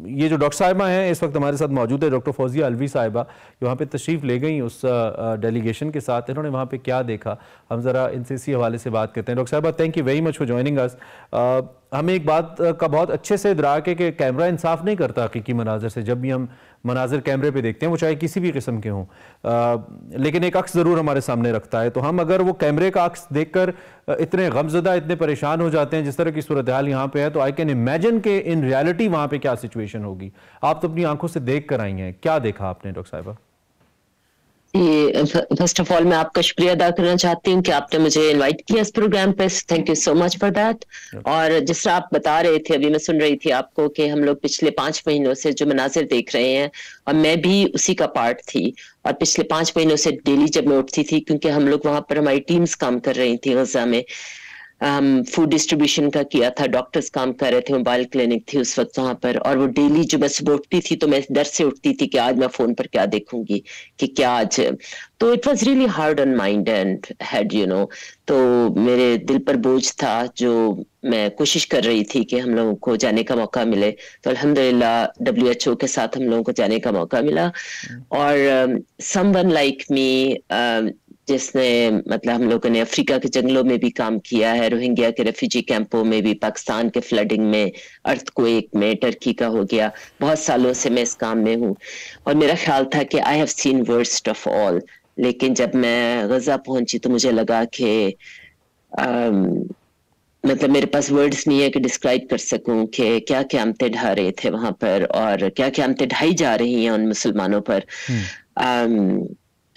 ये जो डॉक्टर साहिबा हैं इस वक्त हमारे साथ मौजूद है डॉक्टर फौजिया अलवी साहिबा जो वहाँ पे तशरीफ़ ले गई उस डेलीगेशन के साथ इन्होंने वहाँ पे क्या देखा हम ज़रा इनसे इसी हवाले से बात करते हैं डॉक्टर साहिबा thank you very much for joining us हमें एक बात का बहुत अच्छे से इदराक है कि कैमरा इंसाफ नहीं करता हकीकी मनाजर से जब भी हम मनाजर कैमरे पे देखते हैं वो चाहे किसी भी किस्म के हों लेकिन एक अक्स ज़रूर हमारे सामने रखता है तो हम अगर वो कैमरे का अक्स देख कर इतने गमजदा इतने परेशान हो जाते हैं जिस तरह की सूरत हाल यहाँ पर है तो आई कैन इमेजन के इन रियलिटी वहाँ पर क्या सिचुएशन होगी आप तो अपनी आंखों से देख कर आई हैं क्या देखा आपने डॉक्टर साहबा फर्स्ट ऑफ ऑल मैं आपका शुक्रिया अदा करना चाहती हूँ कि आपने मुझे इनवाइट किया इस प्रोग्राम पे thank you so much for that और जिस तरह आप बता रहे थे अभी मैं सुन रही थी आपको कि हम लोग पिछले पांच महीनों से जो मनाजिर देख रहे हैं और मैं भी उसी का पार्ट थी और पिछले पांच महीनों से डेली जब मैं उठती थी क्योंकि हम लोग वहां पर हमारी टीम्स काम कर रही थी गजा में um, फूड डिस्ट्रीब्यूशन का किया था डॉक्टर्स काम कर रहे थे मोबाइल क्लिनिक थी उस वक्त वहां पर और वो डेली जो मैं सुबह उठती थी तो मैं डर से उठती थी कि आज मैं फोन पर क्या देखूंगी कि क्या आज तो it was really hard on mind and head you know तो मेरे दिल पर बोझ था जो मैं कोशिश कर रही थी कि हम लोगों को जाने का मौका मिले तो अल्हम्दुलिल्लाह डब्ल्यू एच ओ के साथ हम लोगों को जाने का मौका मिला हम्म। और सम वन लाइक मी जिसने मतलब हम लोगों ने अफ्रीका के जंगलों में भी काम किया है रोहिंग्या के रेफ्यूजी कैंपों में भी पाकिस्तान के फ्लडिंग में अर्थ को एक में टर्की का हो गया बहुत सालों से मैं इस काम में हूँ और मेरा ख्याल था कि I have seen worst of all लेकिन जब मैं गजा पहुंची तो मुझे लगा कि मतलब मेरे पास वर्ड्स नहीं है कि डिस्क्राइब कर सकूं कि क्या क्यामतें ढा रहे थे वहां पर और क्या क्यामतें ढाई जा रही हैं उन मुसलमानों पर हम्म।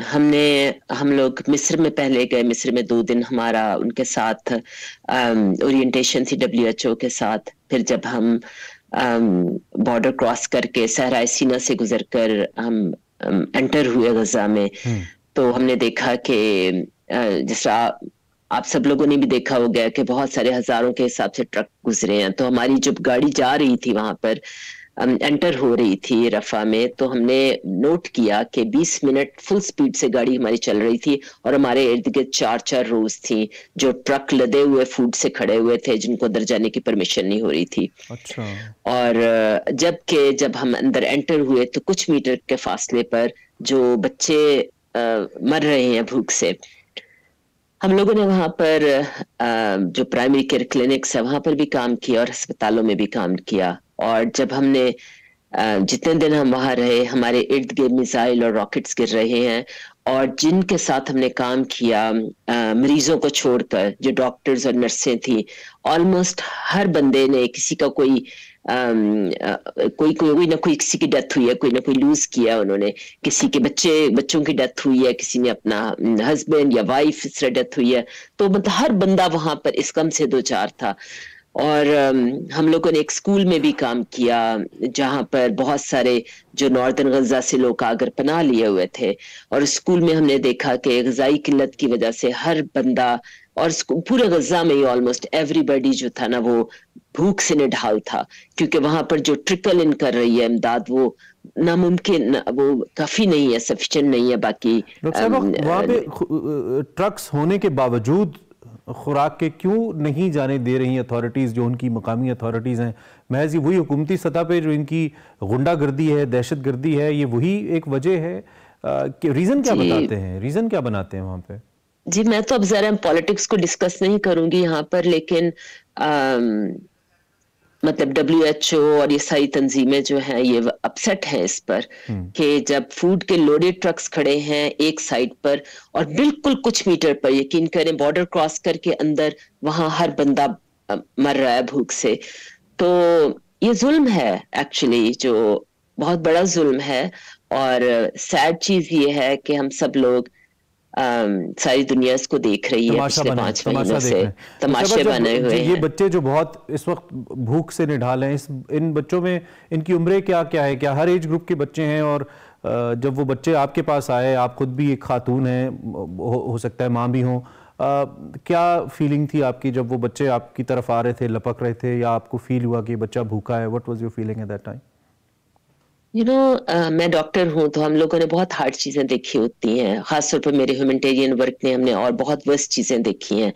हमने हम लोग मिस्र में पहले गए मिस्र में दो दिन हमारा उनके साथ ओरिएंटेशन थी डब्ल्यू एच ओ के साथ फिर जब हम बॉर्डर क्रॉस करके सहरा सीना से गुजर कर हम एंटर हुए गजा में हम्म। तो हमने देखा कि जिस तरह आप सब लोगों ने भी देखा हो गया कि बहुत सारे हजारों के हिसाब से ट्रक गुजरे हैं तो हमारी जब गाड़ी जा रही थी वहां पर एंटर हो रही थी रफा में तो हमने नोट किया कि 20 मिनट फुल स्पीड से गाड़ी हमारी चल रही थी और हमारे इर्द गिर्द चार चार रोज थी जो ट्रक लदे हुए फूड से खड़े हुए थे जिनको अंदर जाने की परमिशन नहीं हो रही थी अच्छा। और जबकि जब हम अंदर एंटर हुए तो कुछ मीटर के फासले पर जो बच्चे आ, मर रहे हैं भूख से हम लोगों ने वहां पर आ, जो प्राइमरी केयर क्लिनिक्स है वहां पर भी काम किया और अस्पतालों में भी काम किया और जब हमने जितने दिन हम वहां रहे हमारे इर्द गिर्द मिसाइल और रॉकेट्स गिर रहे हैं और जिनके साथ हमने काम किया मरीजों को छोड़कर जो डॉक्टर्स और नर्सें थी ऑलमोस्ट हर बंदे ने किसी का कोई कोई कोई कोई ना कोई किसी की डेथ हुई है कोई ना कोई लूज किया उन्होंने किसी के बच्चे बच्चों की डेथ हुई है किसी ने अपना हस्बैंड या वाइफ इस डेथ हुई है तो मतलब हर बंदा वहां पर इस कम से दो चार था और हम लोगों ने एक स्कूल में भी काम किया जहाँ पर बहुत सारे जो नॉर्दर्न गजा से लोग आकर पना लिए हुए थे और स्कूल में हमने देखा कि गजाई किल्लत की वजह से हर बंदा और पूरे गजा में ही ऑलमोस्ट एवरीबडी जो था ना वो भूख से निढाल था क्योंकि वहां पर जो ट्रिकल इन कर रही है इमदाद वो नामुमकिन वो काफी नहीं है सफिशेंट नहीं है बाकी ट्रक्स होने के बावजूद खुराक के क्यों नहीं जाने दे रही अथॉरिटीज़ जो उनकी मकामी अथॉरिटीज़ हैं महज ये वही हुकूमती सतह पर जो इनकी गुंडागर्दी है दहशत गर्दी है ये वही एक वजह है कि रीज़न क्या बताते हैं रीज़न क्या बनाते हैं वहाँ पर जी मैं तो अब ज़रा पॉलिटिक्स को डिस्कस नहीं करूंगी यहाँ पर लेकिन आ, मतलब डब्ल्यू एच ओ और ये सारी तंजीमें जो हैं ये अपसेट हैं इस पर हम्म। कि जब फूड के लोडेड ट्रक्स खड़े हैं एक साइड पर और बिल्कुल कुछ मीटर पर यकीन करें बॉर्डर क्रॉस करके अंदर वहां हर बंदा मर रहा है भूख से तो ये जुल्म है एक्चुअली जो बहुत बड़ा जुल्म है और सैड चीज ये है कि हम सब लोग सारी दुनिया इसको देख रही है पिछले पांच महीनों से तमाशे अच्छा, बने हुए ये बच्चे जो बहुत इस वक्त भूख से निढाल हैं इस इन बच्चों में इनकी उम्र क्या क्या है क्या हर एज ग्रुप के बच्चे हैं और जब वो बच्चे आपके पास आए आप खुद भी एक खातून हैं हो, हो सकता है माँ भी हों क्या फीलिंग थी आपकी जब वो बच्चे आपकी तरफ आ रहे थे लपक रहे थे या आपको फील हुआ कि बच्चा भूखा है what was your feeling at that time you know uh, मैं डॉक्टर हूं तो हम लोगों ने बहुत हार्ड चीजें देखी होती हैं खासतौर पर मेरे ह्यूमेटेरियन वर्क ने हमने और बहुत वर्स्ट चीजें देखी हैं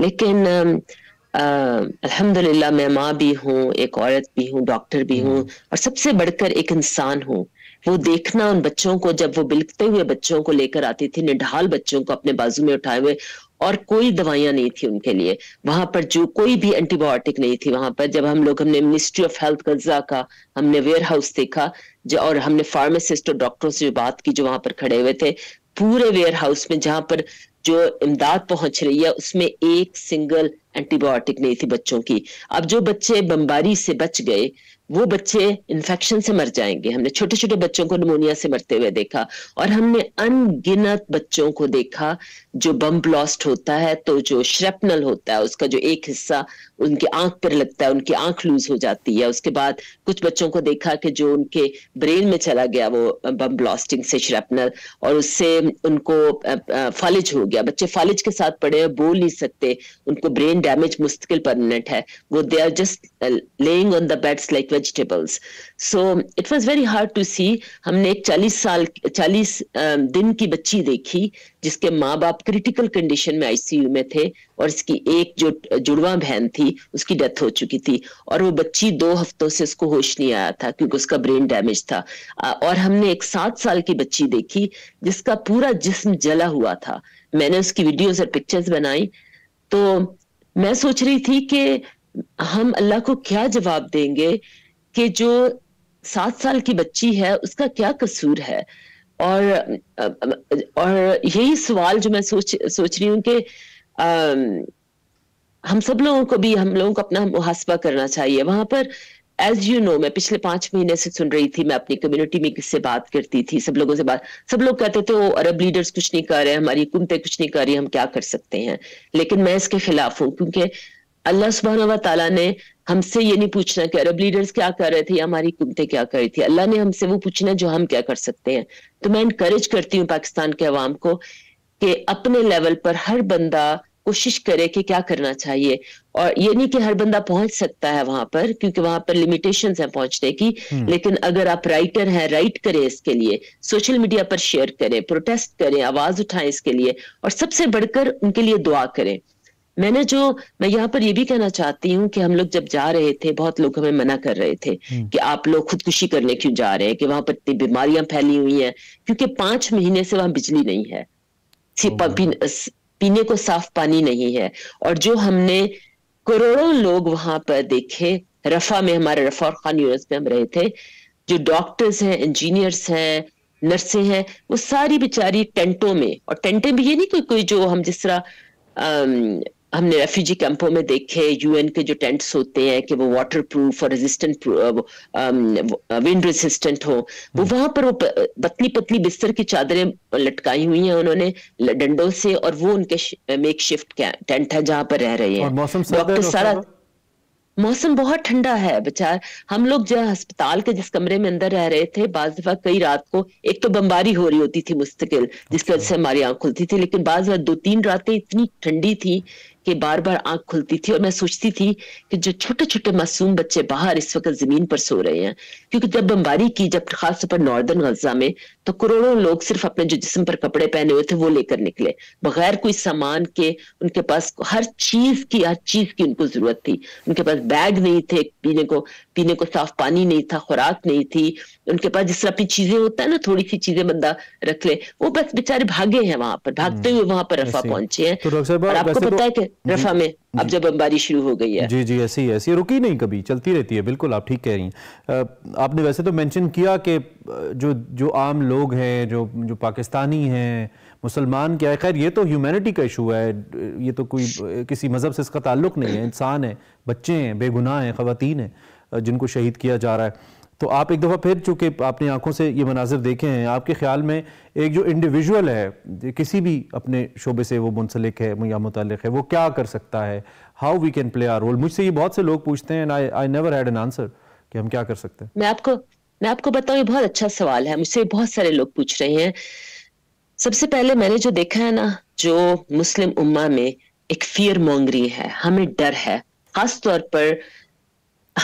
लेकिन um, uh, अल्हम्दुलिल्लाह मैं माँ भी हूँ एक औरत भी हूँ डॉक्टर भी हूँ हम्म। और सबसे बढ़कर एक इंसान हूँ वो देखना उन बच्चों को जब वो बिलकते हुए बच्चों को लेकर आती थी निढाल बच्चों को अपने बाजू में उठाए हुए और कोई दवाइयां नहीं थी उनके लिए वहां पर जो कोई भी एंटीबायोटिक नहीं थी वहां पर जब हम लोग हमने मिनिस्ट्री ऑफ हेल्थ गजा का हमने वेयर हाउस देखा जो और हमने फार्मासिस्ट और डॉक्टरों से जो बात की जो वहां पर खड़े हुए थे पूरे वेयर हाउस में जहां पर जो इमदाद पहुंच रही है उसमें एक सिंगल एंटीबायोटिक नहीं थी बच्चों की अब जो बच्चे बमबारी से बच गए वो बच्चे इन्फेक्शन से मर जाएंगे हमने छोटे छोटे बच्चों को निमोनिया से मरते हुए देखा और हमने अनगिनत बच्चों को देखा जो बम ब्लास्ट होता है तो जो श्रेपनल होता है उसका जो एक हिस्सा उनके आंख पर लगता है उनकी आंख लूज हो जाती है उसके बाद कुछ बच्चों को देखा कि जो उनके ब्रेन में चला गया वो बम ब्लास्टिंग से श्रेपनल और उससे उनको फालिज हो गया बच्चे फालिज के साथ पड़े बोल नहीं सकते उनको ब्रेन ब्रेन डैमेज मुस्तकिल परमानेंट है वो they are just laying on the beds like vegetables so it was very hard to see हमने एक 40 साल 40 um, दिन की बच्ची देखी जिसके माँ बाप क्रिटिकल कंडीशन में आईसीयू में थे और इसकी एक जो जुड़वा बहन थी उसकी डेथ हो चुकी थी और वो बच्ची दो हफ्तों से उसको होश नहीं आया था क्योंकि उसका ब्रेन डैमेज था और हमने एक सात साल की बच्ची देखी जिसका पूरा जिस्म जला हुआ था मैंने उसकी वीडियोस और पिक्चर्स बनाई तो मैं सोच रही थी कि हम अल्लाह को क्या जवाब देंगे कि जो सात साल की बच्ची है उसका क्या कसूर है और और यही सवाल जो मैं सोच सोच रही हूँ कि हम सब लोगों को भी हम लोगों को अपना मुहासबा करना चाहिए वहां पर एज यू नो मैं पिछले पांच महीने से सुन रही थी मैं अपनी कम्युनिटी में किससे बात करती थी सब लोगों से बात सब लोग कहते थे वो अरब लीडर्स कुछ नहीं कर रहे हमारी हुकूमतें कुछ नहीं कर रही हम क्या कर सकते हैं लेकिन मैं इसके खिलाफ हूँ क्योंकि अल्लाह सुबहान तला ने हमसे ये नहीं पूछना कि अरब लीडर्स क्या कर रहे थे या हमारी हुकूमतें क्या कर रही थी अल्लाह ने हमसे वो पूछना जो हम क्या कर सकते हैं तो मैं इनकरेज करती हूँ पाकिस्तान के अवाम को कि अपने लेवल पर हर बंदा कोशिश करे कि क्या करना चाहिए और ये नहीं कि हर बंदा पहुंच सकता है वहां पर क्योंकि वहां पर लिमिटेशन है पहुंचने की हम्म। लेकिन अगर आप राइटर हैं राइट करें इसके लिए सोशल मीडिया पर शेयर करें प्रोटेस्ट करें आवाज उठाएं इसके लिए और सबसे बढ़कर उनके लिए दुआ करें मैंने जो मैं यहाँ पर ये भी कहना चाहती हूँ कि हम लोग जब जा रहे थे बहुत लोग हमें मना कर रहे थे हम्म। कि आप लोग खुदकुशी करने क्यों जा रहे हैं कि वहां पर इतनी बीमारियां फैली हुई हैं क्योंकि पांच महीने से वहां बिजली नहीं है पीने को साफ पानी नहीं है और जो हमने करोड़ों लोग वहां पर देखे रफा में हमारे रफा और खान यूनिवर्स में हम रहे थे जो डॉक्टर्स हैं इंजीनियर्स हैं नर्सें हैं वो सारी बेचारी टेंटों में और टेंटें भी ये नहीं कोई कोई जो हम जिस तरह हमने रेफ्यूजी कैंपों में देखे यूएन के जो टेंट्स होते हैं कि वो वाटर प्रूफ और रेजिस्टेंट विंड रेजिस्टेंट हो वो हम्म। वहां पर वो पतली पतली बिस्तर की चादरें लटकाई हुई हैं उन्होंने डंडों से और वो उनके मेक शिफ्ट टेंट है जहां पर रह रहे हैं डॉक्टर सारा मौसम बहुत ठंडा है बेचार हम लोग जो अस्पताल के जिस कमरे में अंदर रह रहे थे बाज दफा कई रात को एक तो बमबारी हो रही होती थी मुस्तकिल जिसकी वजह से अच्छा। हमारी आंख खुलती थी लेकिन बाज दो तीन रातें इतनी ठंडी थी कि बार बार आंख खुलती थी और मैं सोचती थी कि जो छोटे छोटे मासूम बच्चे बाहर इस वक्त जमीन पर सो रहे हैं क्योंकि जब बमबारी की जब खासतौर पर नॉर्दर्न गजा में तो करोड़ों लोग सिर्फ अपने जो जिसम पर कपड़े पहने हुए थे वो लेकर निकले बगैर कोई सामान के उनके पास हर चीज की हर चीज की उनको जरूरत थी उनके पास बैग नहीं थे पीने को पीने को साफ पानी नहीं था खुराक नहीं थी उनके पास जिस तरह की चीजें होता है ना थोड़ी सी चीजें बंदा रख ले वो बस बेचारे भागे हैं वहां पर भागते हुए हम्म। वहां पर रफा पहुंचे हैं तो और आपको तो पता है कि रफा में अब जब बमबारी शुरू हो गई है जी जी ऐसी ऐसी रुकी नहीं कभी चलती रहती है बिल्कुल आप ठीक कह रही हैं आपने वैसे तो मेंशन किया कि जो जो आम लोग हैं जो जो पाकिस्तानी हैं मुसलमान क्या है खैर ये तो ह्यूमैनिटी का इशू है ये तो कोई किसी मज़हब से इसका ताल्लुक नहीं है इंसान है बच्चे हैं बेगुनाह हैं खातन हैं जिनको शहीद किया जा रहा है तो आप एक दफ़ा फिर चूँकि आपने आंखों से ये मनाजिर देखे हैं आपके ख्याल में एक जो इंडिविजुअल है किसी भी अपने शोबे से वो मुंसलिक है या मुतल है वो क्या कर सकता है how we can play our role मुझसे ये बहुत से लोग पूछते हैं I I never had an answer कि हम क्या कर सकते हैं मैं आपको मैं आपको बताऊँ ये बहुत अच्छा सवाल है मुझसे बहुत सारे लोग पूछ रहे हैं सबसे पहले मैंने जो देखा है ना जो मुस्लिम उम्मा में एक फियर मोंगरी है हमें डर है खास तौर पर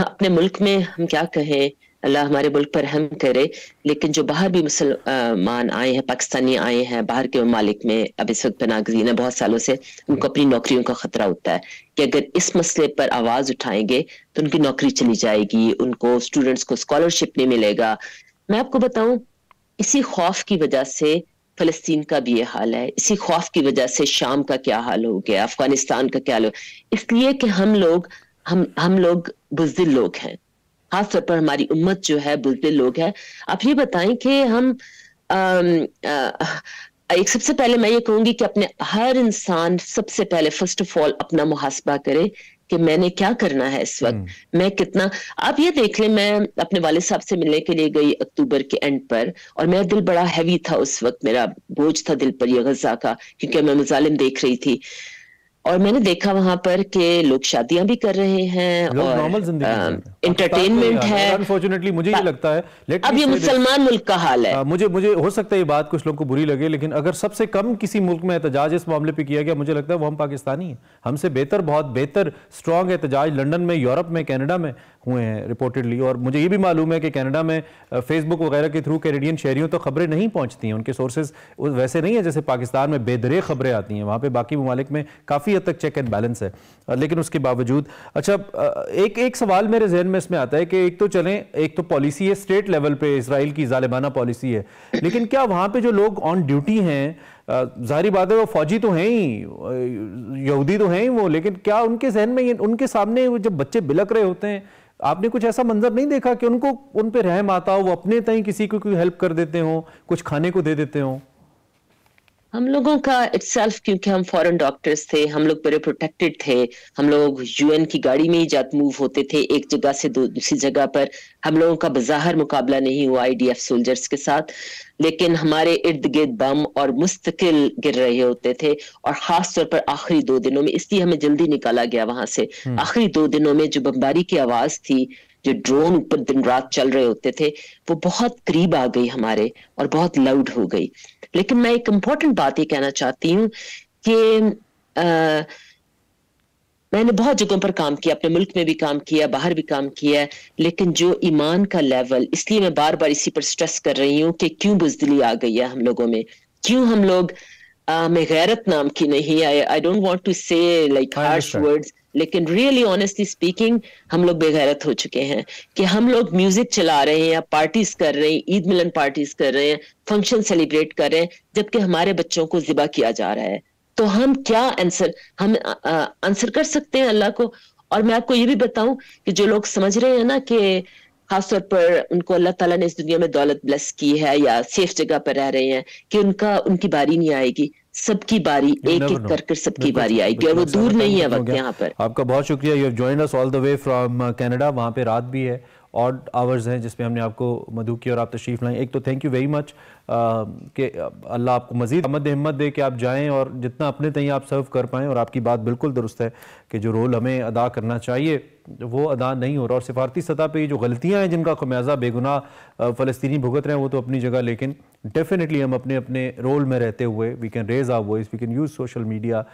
अपने मुल्क में हम क्या कहें अल्लाह हमारे मुल्क पर हम करे लेकिन जो बाहर भी मुसलमान आए हैं पाकिस्तानी आए हैं बाहर के ममालिक में अब इस वक्त पनागजीन है बहुत सालों से उनको अपनी नौकरियों का खतरा होता है कि अगर इस मसले पर आवाज़ उठाएंगे तो उनकी नौकरी चली जाएगी उनको स्टूडेंट्स को स्कॉलरशिप नहीं मिलेगा मैं आपको बताऊं इसी खौफ की वजह से फलस्तीन का भी ये हाल है इसी खौफ की वजह से शाम का क्या हाल हो गया अफगानिस्तान का क्या हाल हो इसलिए कि हम लोग हम हम लोग बुजदिल लोग हैं खासतौर पर हमारी उम्मत जो है बुजदिल लोग है आप ये बताएं कि हम आ, आ, एक सबसे पहले मैं ये कहूंगी कि अपने हर इंसान सबसे पहले फर्स्ट ऑफ ऑल अपना मुहासबा करे कि मैंने क्या करना है इस वक्त हम्म। मैं कितना आप ये देख लें मैं अपने वाले साहब से मिलने के लिए गई अक्टूबर के एंड पर और मेरा दिल बड़ा हैवी था उस वक्त मेरा बोझ था दिल पर यह गजा का क्योंकि मैं मुजालिम देख रही थी और मैंने देखा वहां पर के लोग शादियां भी कर रहे हैं और नॉर्मल इंटरटेनमेंट है अनफॉर्चुनेटली मुझे ये लगता है अब ये मुसलमान मुल्क का हाल है आ, मुझे मुझे हो सकता है ये बात कुछ लोगों को बुरी लगे लेकिन अगर सबसे कम किसी मुल्क में एहतजाज इस मामले पे किया गया मुझे लगता है वो हम पाकिस्तानी हैं हमसे बेहतर बहुत बेहतर स्ट्रॉन्ग एहतजाज लंडन में यूरोप में कैनेडा में हुए हैं रिपोर्टेडली और मुझे ये भी मालूम है कि कनाडा में फेसबुक वगैरह के थ्रू कैनेडियन शहरियों तक तो खबरें नहीं पहुंचती हैं उनके सोर्सेज वैसे नहीं है जैसे पाकिस्तान में बेदरे खबरें आती हैं वहाँ पे बाकी ममालिक में काफ़ी हद तक चेक एंड बैलेंस है लेकिन उसके बावजूद अच्छा एक एक सवाल मेरे जहन में इसमें आता है कि एक तो चलें एक तो पॉलिसी है स्टेट लेवल पे इसराइल की जालिमाना पॉलिसी है लेकिन क्या वहाँ पे जो लोग ऑन ड्यूटी हैं जारी बात है वो फौजी तो हैं ही यहूदी तो हैं ही वो लेकिन क्या उनके जहन में उनके सामने जब बच्चे बिलक रहे होते हैं आपने कुछ ऐसा मंजर नहीं देखा कि उनको उन पर रहम आता हो वो अपने तय किसी को कोई हेल्प कर देते हो कुछ खाने को दे देते हों हम लोगों का इट क्योंकि हम फॉरेन डॉक्टर्स थे हम लोग बड़े प्रोटेक्टेड थे हम लोग यूएन की गाड़ी में ही जात मूव होते थे एक जगह से दूसरी जगह पर हम लोगों का बाहर मुकाबला नहीं हुआ आईडीएफ सोल्जर्स के साथ लेकिन हमारे इर्द गिर्द बम और मुस्तकिल गिर रहे होते थे और खास तौर पर आखिरी दो दिनों में इसलिए हमें जल्दी निकाला गया वहां से हम्म। आखिरी दो दिनों में जो बमबारी की आवाज थी जो ड्रोन ऊपर दिन रात चल रहे होते थे वो बहुत करीब आ गई हमारे और बहुत लाउड हो गई लेकिन मैं एक इम्पोर्टेंट बात ये कहना चाहती हूँ कि मैंने बहुत जगहों पर काम किया अपने मुल्क में भी काम किया बाहर भी काम किया लेकिन जो ईमान का लेवल इसलिए मैं बार बार इसी पर स्ट्रेस कर रही हूँ कि क्यों बुजदली आ गई है हम लोगों में क्यों हम लोग हमें गैरत नाम की नहीं I I don't want to say like harsh words लेकिन रियली ऑनेस्टली स्पीकिंग हम लोग बेगैरत हो चुके हैं कि हम लोग म्यूजिक चला रहे हैं या पार्टीज कर रहे हैं ईद मिलन पार्टीज कर रहे हैं फंक्शन सेलिब्रेट कर रहे हैं जबकि हमारे बच्चों को जिबा किया जा रहा है तो हम क्या आंसर हम आंसर कर सकते हैं अल्लाह को और मैं आपको ये भी बताऊं कि जो लोग समझ रहे हैं ना कि खासतौर पर उनको अल्लाह ताला ने इस दुनिया में दौलत ब्लेस की है या सेफ जगह पर रह रहे हैं कि उनका उनकी बारी नहीं आएगी सबकी बारी एक एक कर कर सबकी बारी आएगी और वो दूर नहीं है वक्त यहाँ पर आपका बहुत शुक्रिया you have joined us all the way from Canada वहाँ पे रात भी है ऑड आवर्स हैं जिसमें हमने आपको मधु की और आप तशरीफ़ लाएँ एक तो थैंक यू वेरी मच कि अल्लाह आपको मजीद हमद हिम्मत दे कि आप जाएँ और जितना अपने तय आप सर्व कर पाएँ और आपकी बात बिल्कुल दुरुस्त है कि जो रोल हमें अदा करना चाहिए वो अदा नहीं हो रहा और सिफारती सतह पर जो गलतियाँ हैं जिनका खमियाजा बेगुनाह फ़लस्तनी भुगत रहे हैं वो तो अपनी जगह लेकिन डेफिनेटली हम अपने अपने रोल में रहते हुए we can raise our voice we can use social media